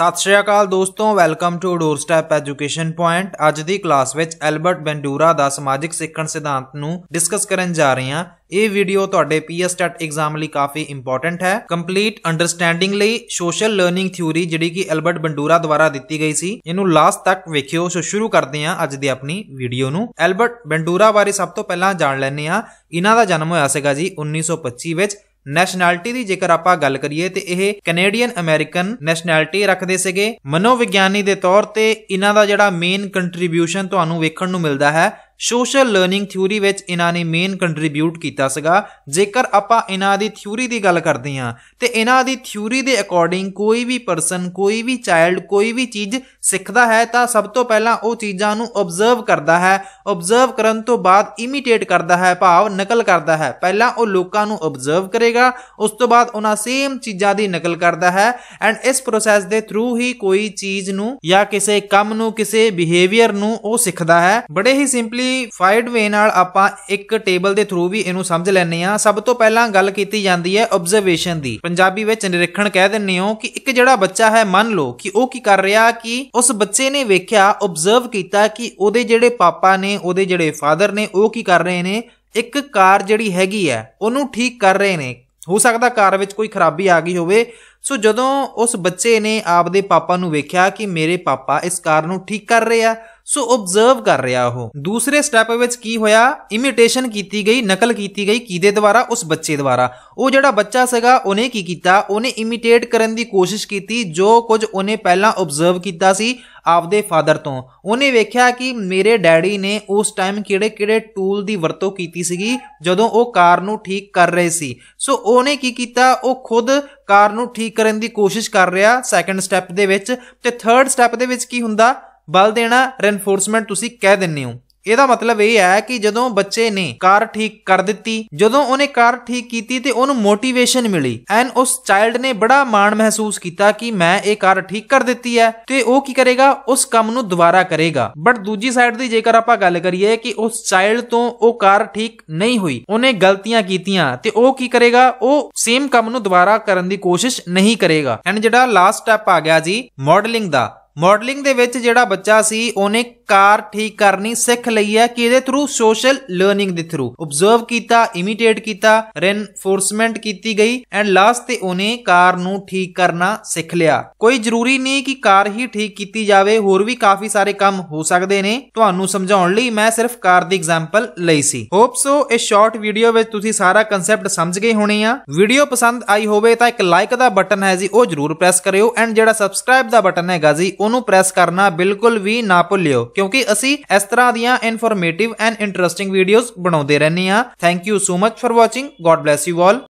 ਸਤਿ ਸ਼੍ਰੀ ਅਕਾਲ ਦੋਸਤੋ welcome to doorstep education point ਅੱਜ ਦੀ ਕਲਾਸ ਵਿੱਚ ਐਲਬਰਟ ਬੈਂਡੂਰਾ ਦਾ ਸਮਾਜਿਕ ਸਿੱਖਣ ਸਿਧਾਂਤ ਨੂੰ ਡਿਸਕਸ ਕਰਨ ਜਾ ਰਹੇ ਹਾਂ ਇਹ ਵੀਡੀਓ ਤੁਹਾਡੇ ਪੀਐਸਟੈਟ ਐਗਜ਼ਾਮ e ਲਈ ਕਾਫੀ ਇੰਪੋਰਟੈਂਟ ਹੈ ਕੰਪਲੀਟ ਅੰਡਰਸਟੈਂਡਿੰਗ ਲਈ ਸੋਸ਼ਲ ਲਰਨਿੰਗ ਥਿਊਰੀ ਜਿਹੜੀ ਕਿ ਐਲਬਰਟ ਬੰਡੂਰਾ ਦੁਆਰਾ ਦਿੱਤੀ ਗਈ ਸੀ ਇਹਨੂੰ ਲਾਸਟ ਤੱਕ ਵੇਖਿਓ ਸੋ ਸ਼ੁਰੂ ਕਰਦੇ ਹਾਂ ਅੱਜ ਦੀ ਆਪਣੀ ਵੀਡੀਓ ਨੂੰ ਐਲਬਰਟ ਬੰਡੂਰਾ ਬਾਰੇ ਸਭ ਤੋਂ ਪਹਿਲਾਂ ਜਾਣ ਲੈਣੇ ਆ ਇਹਨਾਂ ਦਾ ਜਨਮ ਹੋਇਆ ਸੀਗਾ ਜੀ 1925 ਵਿੱਚ ਨੈਸ਼ਨੈਲਿਟੀ ਦੀ ਜੇਕਰ ਆਪਾਂ ਗੱਲ ਕਰੀਏ ਤੇ ਇਹ ਕੈਨੇਡੀਅਨ ਅਮਰੀਕਨ ਨੈਸ਼ਨੈਲਿਟੀ ਰੱਖਦੇ ਸੀਗੇ ਮਨੋਵਿਗਿਆਨੀ ਦੇ ਤੌਰ ਤੇ ਇਹਨਾਂ ਦਾ ਜਿਹੜਾ ਮੇਨ ਕੰਟਰੀਬਿਊਸ਼ਨ ਤੁਹਾਨੂੰ ਵੇਖਣ ਨੂੰ ਮਿਲਦਾ ਹੈ ਸੋਸ਼ਲ ਲਰਨਿੰਗ ਥਿਊਰੀ ਵਿੱਚ ਇਹਨਾਂ ਨੇ ਮੇਨ ਕੰਟਰੀਬਿਊਟ ਕੀਤਾ ਸੀਗਾ ਜੇਕਰ ਆਪਾਂ ਇਹਨਾਂ ਦੀ ਥਿਊਰੀ ਦੀ ਗੱਲ ਕਰਦੇ ਹਾਂ ਤੇ ਇਹਨਾਂ ਦੀ ਥਿਊਰੀ ਦੇ ਅਕੋਰਡਿੰਗ ਕੋਈ ਵੀ ਪਰਸਨ ਕੋਈ ਵੀ ਚਾਈਲਡ ਕੋਈ ਵੀ ਚੀਜ਼ ਸਿੱਖਦਾ ਹੈ ਤਾਂ ਸਭ ਤੋਂ ਪਹਿਲਾਂ ਉਹ ਚੀਜ਼ਾਂ ਨੂੰ ਆਬਜ਼ਰਵ ਕਰਦਾ ਹੈ ਆਬਜ਼ਰਵ ਕਰਨ ਤੋਂ ਬਾਅਦ ਇਮੀਟੇਟ ਕਰਦਾ ਹੈ ਭਾਵ ਨਕਲ ਕਰਦਾ ਹੈ ਪਹਿਲਾਂ ਉਹ ਲੋਕਾਂ ਨੂੰ ਆਬਜ਼ਰਵ ਕਰੇਗਾ ਉਸ ਤੋਂ ਬਾਅਦ ਉਹਨਾਂ ਸੇਮ ਚੀਜ਼ਾਂ ਦੀ ਨਕਲ ਕਰਦਾ ਹੈ ਐਂਡ ਇਸ ਪ੍ਰੋਸੈਸ ਦੇ ਥਰੂ ਹੀ ਕੋਈ ਚੀਜ਼ ਨੂੰ ਜਾਂ ਕਿਸੇ ਕੰਮ ਨੂੰ ਕਿਸੇ ਬਿਹੇਵੀਅਰ ਨੂੰ ਉਹ ਸਿੱਖਦਾ ਹੈ ਬੜੇ ਹੀ ਸਿੰਪਲੀ ਸਿੰਪਲੀਫਾਈਡ ਵੇ ਨਾਲ ਆਪਾਂ ਇੱਕ ਟੇਬਲ ਦੇ ਥਰੂ ਵੀ ਇਹਨੂੰ ਸਮਝ ਲੈਣੇ ਆ ਸਭ ਤੋਂ ਪਹਿਲਾਂ ਗੱਲ ਕੀਤੀ ਜਾਂਦੀ ਹੈ ਆਬਜ਼ਰਵੇਸ਼ਨ ਦੀ ਪੰਜਾਬੀ ਵਿੱਚ ਨਿਰੀਖਣ ਕਹਿ ਦਿੰਨੇ ਹੋ ਕਿ ਇੱਕ ਜਿਹੜਾ ਬੱਚਾ ਹੈ ਮੰਨ ਲਓ ਕਿ ਉਹ ਕੀ ਕਰ ਰਿਹਾ ਕਿ ਉਸ ਬੱਚੇ ਨੇ ਵੇਖਿਆ ਆਬਜ਼ਰਵ ਕੀਤਾ ਕਿ ਉਹਦੇ ਜਿਹੜੇ ਪਾਪਾ ਨੇ ਉਹਦੇ ਜਿਹੜੇ ਫਾਦਰ ਨੇ ਉਹ ਕੀ ਕਰ ਰਹੇ ਨੇ ਇੱਕ ਕਾਰ ਜਿਹੜੀ ਹੈਗੀ ਹੈ ਉਹਨੂੰ ਠੀਕ ਕਰ ਰਹੇ ਨੇ ਹੋ ਸਕਦਾ ਕਾਰ ਵਿੱਚ ਕੋਈ ਖਰਾਬੀ ਆ ਗਈ ਹੋਵੇ ਸੋ ਜਦੋਂ ਉਸ ਬੱਚੇ ਨੇ ਆਪਦੇ ਪਾਪਾ ਨੂੰ ਵੇਖਿਆ ਕਿ ਮੇਰੇ ਪਾਪਾ ਇਸ ਕਾਰ ਨੂੰ ਠੀਕ ਕਰ ਰਹੇ ਆ ਸੋ ਆਬਜ਼ਰਵ ਕਰ ਰਿਹਾ ਉਹ ਦੂਸਰੇ ਸਟੈਪ ਵਿੱਚ ਕੀ ਹੋਇਆ ਇਮਿਟੇਸ਼ਨ ਕੀਤੀ ਗਈ ਨਕਲ ਕੀਤੀ ਗਈ ਕਿਦੇ ਦੁਆਰਾ ਉਸ ਬੱਚੇ ਦੁਆਰਾ ਉਹ ਜਿਹੜਾ ਬੱਚਾ ਸੀਗਾ ਉਹਨੇ ਕੀ ਕੀਤਾ ਉਹਨੇ ਇਮਿਟੇਟ ਕਰਨ ਦੀ ਕੋਸ਼ਿਸ਼ ਕੀਤੀ ਜੋ ਕੁਝ ਉਹਨੇ ਪਹਿਲਾਂ ਆਬਜ਼ਰਵ ਕੀਤਾ ਸੀ ਆਪਦੇ ਫਾਦਰ ਤੋਂ ਉਹਨੇ ਵੇਖਿਆ ਕਿ ਮੇਰੇ ਡੈਡੀ ਨੇ ਉਸ ਟਾਈਮ ਕਿਹੜੇ-ਕਿਹੜੇ ਟੂਲ ਦੀ ਵਰਤੋਂ ਕੀਤੀ ਸੀਗੀ ਜਦੋਂ ਉਹ ਕਾਰ ਨੂੰ ਠੀਕ ਕਰ ਰਹੇ ਸੀ ਸੋ ਉਹਨੇ ਕੀ ਕੀਤਾ ਉਹ ਖੁਦ ਕਾਰ ਨੂੰ ਠੀਕ ਕਰਨ ਦੀ ਕੋਸ਼ਿਸ਼ ਕਰ ਰਿਹਾ ਸੈਕੰਡ ਸਟੈਪ ਦੇ ਵਿੱਚ ਤੇ ਥਰਡ ਸਟੈਪ ਦੇ ਵਿੱਚ ਕੀ ਹੁੰਦਾ ਬਲ ਦੇਣਾ ਰੈਨਫੋਰਸਮੈਂਟ ਤੁਸੀਂ ਕਹਿ ਦਿੰਨੇ ਹੋ ਇਹਦਾ ਮਤਲਬ ਇਹ ਹੈ ਕਿ ਜਦੋਂ ਬੱਚੇ ਨੇ ਕਾਰ ਠੀਕ ਕਰ ਦਿੱਤੀ ਜਦੋਂ ਉਹਨੇ ਕਾਰ ਠੀਕ ਕੀਤੀ ਤੇ ਉਹਨੂੰ ਮੋਟੀਵੇਸ਼ਨ ਮਿਲੀ ਐਨ ਉਸ ਚਾਈਲਡ ਨੇ ਬੜਾ ਮਾਣ ਮਹਿਸੂਸ ਕੀਤਾ ਕਿ ਮੈਂ ਇਹ ਕਾਰ ਠੀਕ ਕਰ ਦਿੱਤੀ ਹੈ ਤੇ ਉਹ ਕੀ ਕਰੇਗਾ ਉਸ ਕੰਮ ਨੂੰ ਦੁਬਾਰਾ ਕਰੇਗਾ ਬਟ ਦੂਜੀ ਸਾਈਡ ਦੀ ਜੇਕਰ ਆਪਾਂ ਗੱਲ ਕਰੀਏ ਕਿ ਉਸ ਚਾਈਲਡ ਤੋਂ ਉਹ ਕਾਰ ਠੀਕ ਨਹੀਂ ਹੋਈ ਉਹਨੇ ਗਲਤੀਆਂ ਕੀਤੀਆਂ ਤੇ ਉਹ ਕੀ ਕਰੇਗਾ ਉਹ ਸੇਮ ਕੰਮ ਨੂੰ ਦੁਬਾਰਾ ਕਰਨ ਦੀ ਕੋਸ਼ਿਸ਼ ਨਹੀਂ ਕਰੇਗਾ ਐਂਡ ਜਿਹੜਾ ਲਾਸਟ ਸਟੈਪ ਆ ਗਿਆ ਜੀ ਮਾਡਲਿੰਗ ਦਾ ਮਾਡਲਿੰਗ ਦੇ ਵਿੱਚ ਜਿਹੜਾ ਬੱਚਾ ਸੀ ਉਹਨੇ ਕਾਰ ਠੀਕ ਕਰਨੀ ਸਿੱਖ ਲਈ ਹੈ ਕਿ ਇਹਦੇ ਥਰੂ ਸੋਸ਼ਲ ਲਰਨਿੰਗ ਦੇ ਥਰੂ ਆਬਜ਼ਰਵ ਕੀਤਾ ਇਮਿਟੇਟ ਕੀਤਾ ਰੈਨਫੋਰਸਮੈਂਟ ਕੀਤੀ ਗਈ ਐਂਡ ਲਾਸਟ ਤੇ ਉਹਨੇ ਕਾਰ ਨੂੰ ਠੀਕ ਕਰਨਾ ਸਿੱਖ ਲਿਆ ਕੋਈ ਜ਼ਰੂਰੀ ਨਹੀਂ ਕਿ ਕਾਰ ਹੀ ਠੀਕ ਕੀਤੀ ਜਾਵੇ ਹੋਰ ਵੀ ਕਾਫੀ ਸਾਰੇ ਕੰਮ ਹੋ ਸਕਦੇ ਨੇ ਤੁਹਾਨੂੰ ਸਮਝਾਉਣ ਲਈ ਮੈਂ ਸਿਰਫ ਕਾਰ ਦੀ ਐਗਜ਼ਾਮਪਲ ਲਈ ਸੀ ਹੋਪ ਸੋ ਇਸ ਸ਼ਾਰਟ ਵੀਡੀਓ ਵਿੱਚ ਤੁਸੀਂ ਸਾਰਾ ਕਨਸੈਪਟ ਸਮਝ ਗਏ ਹੋਣੇ ਆ ਵੀਡੀਓ ਪਸੰਦ ਆਈ ਹੋਵੇ ਤਾਂ ਇੱਕ ਲਾਈਕ ਦਾ ਬਟਨ ਹੈ ਜੀ ਉਹ ਜ਼ਰੂਰ ਪ੍ਰੈਸ ਕਰਿਓ ਐਂਡ ਜਿਹੜਾ ਸਬਸਕ੍ਰਾਈਬ ਦਾ ਬਟਨ ਹੈਗਾ ਜੀ ਉਹਨੂੰ ਪ੍ਰੈਸ ਕਰਨਾ ਬਿਲਕੁਲ ਵੀ ਨਾ ਭੁੱਲਿਓ ਕਿਉਂਕਿ ਅਸੀਂ ਇਸ ਤਰ੍ਹਾਂ ਦੀਆਂ ਇਨਫੋਰਮੇਟਿਵ ਐਂਡ ਇੰਟਰਸਟਿੰਗ ਵੀਡੀਓਜ਼ ਬਣਾਉਂਦੇ ਰਹਿੰਨੇ ਆ thank you so much for watching God bless you all